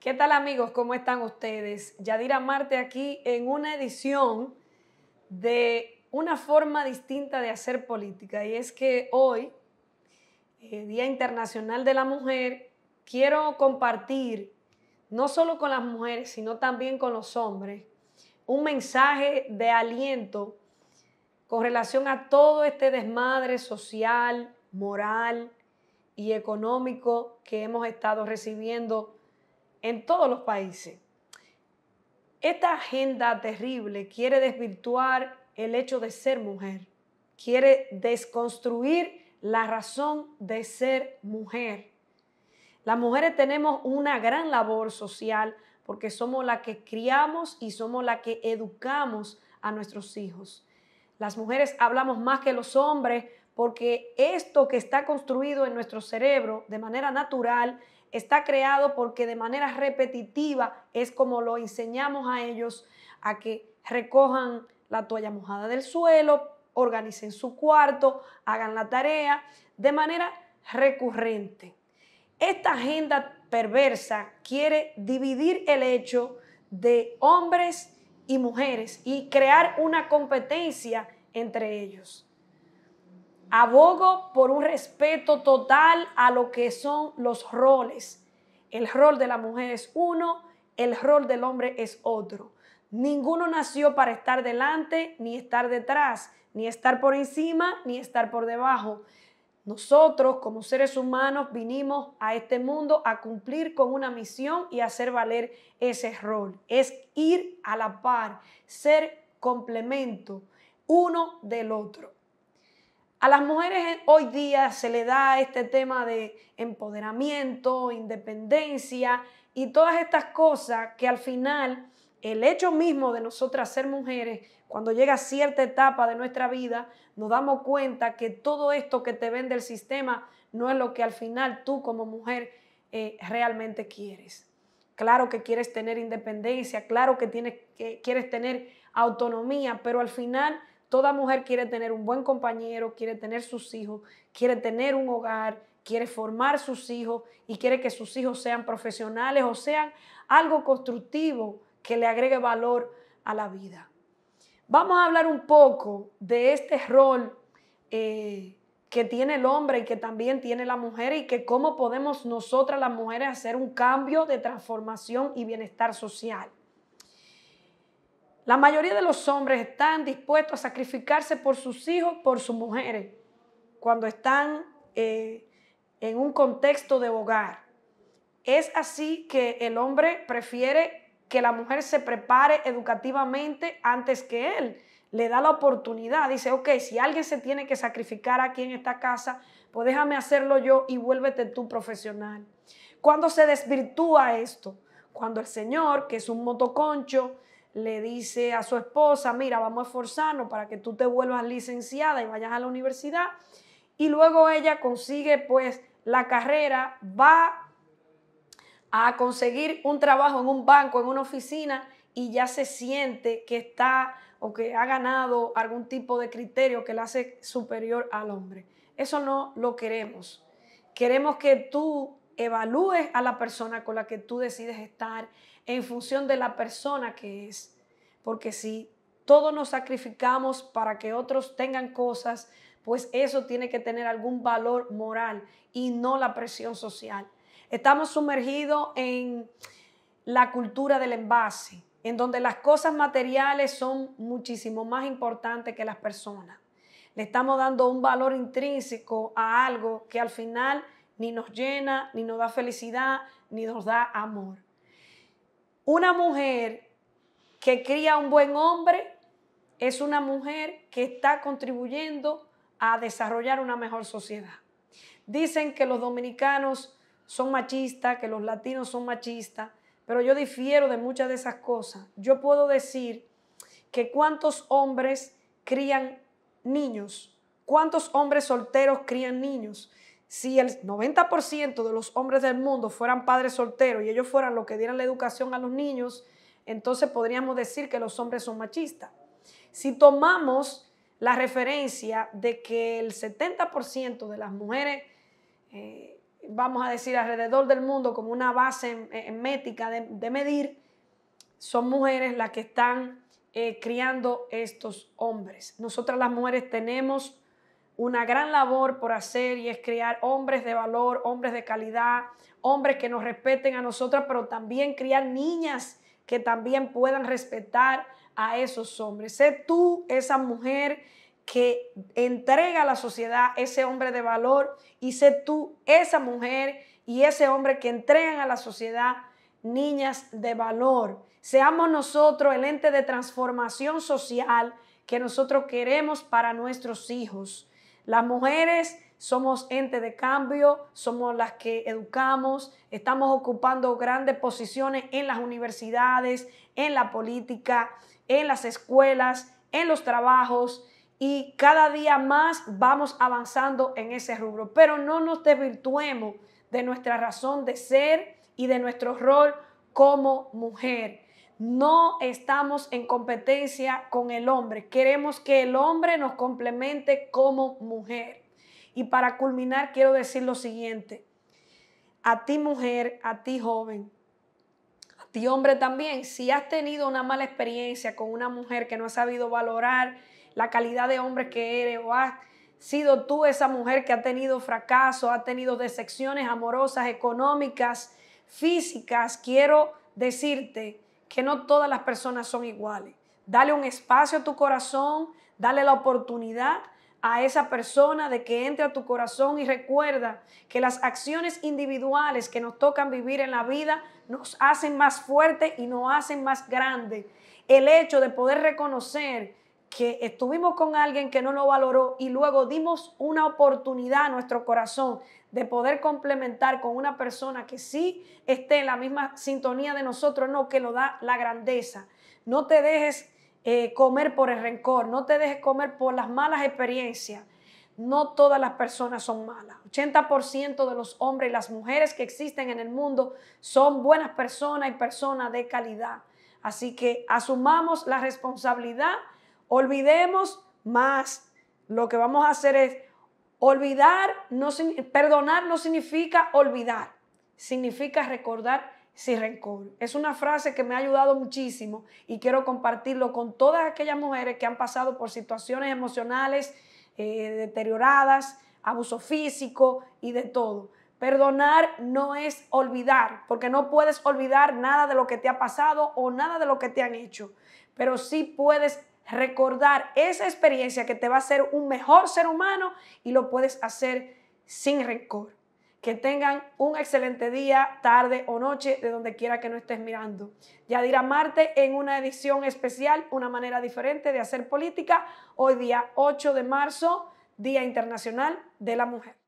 ¿Qué tal amigos? ¿Cómo están ustedes? Yadira Marte aquí en una edición de una forma distinta de hacer política. Y es que hoy, eh, Día Internacional de la Mujer, quiero compartir, no solo con las mujeres, sino también con los hombres, un mensaje de aliento con relación a todo este desmadre social, moral y económico que hemos estado recibiendo en todos los países. Esta agenda terrible quiere desvirtuar el hecho de ser mujer, quiere desconstruir la razón de ser mujer. Las mujeres tenemos una gran labor social porque somos las que criamos y somos las que educamos a nuestros hijos. Las mujeres hablamos más que los hombres porque esto que está construido en nuestro cerebro de manera natural está creado porque de manera repetitiva es como lo enseñamos a ellos a que recojan la toalla mojada del suelo, organicen su cuarto, hagan la tarea de manera recurrente. Esta agenda perversa quiere dividir el hecho de hombres y mujeres y crear una competencia entre ellos. Abogo por un respeto total a lo que son los roles. El rol de la mujer es uno, el rol del hombre es otro. Ninguno nació para estar delante, ni estar detrás, ni estar por encima, ni estar por debajo. Nosotros como seres humanos vinimos a este mundo a cumplir con una misión y hacer valer ese rol. Es ir a la par, ser complemento uno del otro. A las mujeres hoy día se le da este tema de empoderamiento, independencia y todas estas cosas que al final el hecho mismo de nosotras ser mujeres, cuando llega cierta etapa de nuestra vida, nos damos cuenta que todo esto que te vende el sistema no es lo que al final tú como mujer eh, realmente quieres. Claro que quieres tener independencia, claro que, tienes, que quieres tener autonomía, pero al final Toda mujer quiere tener un buen compañero, quiere tener sus hijos, quiere tener un hogar, quiere formar sus hijos y quiere que sus hijos sean profesionales o sean algo constructivo que le agregue valor a la vida. Vamos a hablar un poco de este rol eh, que tiene el hombre y que también tiene la mujer y que cómo podemos nosotras las mujeres hacer un cambio de transformación y bienestar social. La mayoría de los hombres están dispuestos a sacrificarse por sus hijos, por sus mujeres, cuando están eh, en un contexto de hogar. Es así que el hombre prefiere que la mujer se prepare educativamente antes que él. Le da la oportunidad, dice, ok, si alguien se tiene que sacrificar aquí en esta casa, pues déjame hacerlo yo y vuélvete tú profesional. Cuando se desvirtúa esto, cuando el Señor, que es un motoconcho, le dice a su esposa, mira, vamos a esforzarnos para que tú te vuelvas licenciada y vayas a la universidad. Y luego ella consigue pues la carrera, va a conseguir un trabajo en un banco, en una oficina, y ya se siente que está o que ha ganado algún tipo de criterio que la hace superior al hombre. Eso no lo queremos. Queremos que tú evalúes a la persona con la que tú decides estar, en función de la persona que es. Porque si todos nos sacrificamos para que otros tengan cosas, pues eso tiene que tener algún valor moral y no la presión social. Estamos sumergidos en la cultura del envase, en donde las cosas materiales son muchísimo más importantes que las personas. Le estamos dando un valor intrínseco a algo que al final ni nos llena, ni nos da felicidad, ni nos da amor. Una mujer que cría a un buen hombre es una mujer que está contribuyendo a desarrollar una mejor sociedad. Dicen que los dominicanos son machistas, que los latinos son machistas, pero yo difiero de muchas de esas cosas. Yo puedo decir que cuántos hombres crían niños, cuántos hombres solteros crían niños si el 90% de los hombres del mundo fueran padres solteros y ellos fueran los que dieran la educación a los niños, entonces podríamos decir que los hombres son machistas. Si tomamos la referencia de que el 70% de las mujeres, eh, vamos a decir, alrededor del mundo como una base en, métrica de, medir, son mujeres las que están eh, criando estos hombres. Nosotras las mujeres tenemos una gran labor por hacer y es crear hombres de valor, hombres de calidad, hombres que nos respeten a nosotras, pero también criar niñas que también puedan respetar a esos hombres. Sé tú esa mujer que entrega a la sociedad ese hombre de valor y sé tú esa mujer y ese hombre que entregan a la sociedad niñas de valor. Seamos nosotros el ente de transformación social que nosotros queremos para nuestros hijos. Las mujeres somos entes de cambio, somos las que educamos, estamos ocupando grandes posiciones en las universidades, en la política, en las escuelas, en los trabajos y cada día más vamos avanzando en ese rubro. Pero no nos desvirtuemos de nuestra razón de ser y de nuestro rol como mujer. No estamos en competencia con el hombre. Queremos que el hombre nos complemente como mujer. Y para culminar, quiero decir lo siguiente. A ti mujer, a ti joven, a ti hombre también, si has tenido una mala experiencia con una mujer que no ha sabido valorar la calidad de hombre que eres o has sido tú esa mujer que ha tenido fracaso, ha tenido decepciones amorosas, económicas, físicas, quiero decirte que no todas las personas son iguales. Dale un espacio a tu corazón, dale la oportunidad a esa persona de que entre a tu corazón y recuerda que las acciones individuales que nos tocan vivir en la vida nos hacen más fuerte y nos hacen más grande. El hecho de poder reconocer que estuvimos con alguien que no lo valoró y luego dimos una oportunidad a nuestro corazón de poder complementar con una persona que sí esté en la misma sintonía de nosotros, no, que lo da la grandeza. No te dejes eh, comer por el rencor, no te dejes comer por las malas experiencias. No todas las personas son malas. 80% de los hombres y las mujeres que existen en el mundo son buenas personas y personas de calidad. Así que asumamos la responsabilidad Olvidemos más. Lo que vamos a hacer es olvidar, no, perdonar no significa olvidar, significa recordar sin rencor. Es una frase que me ha ayudado muchísimo y quiero compartirlo con todas aquellas mujeres que han pasado por situaciones emocionales eh, deterioradas, abuso físico y de todo. Perdonar no es olvidar, porque no puedes olvidar nada de lo que te ha pasado o nada de lo que te han hecho, pero sí puedes recordar esa experiencia que te va a hacer un mejor ser humano y lo puedes hacer sin rencor. Que tengan un excelente día, tarde o noche, de donde quiera que no estés mirando. Ya dirá Marte en una edición especial, una manera diferente de hacer política, hoy día 8 de marzo, Día Internacional de la Mujer.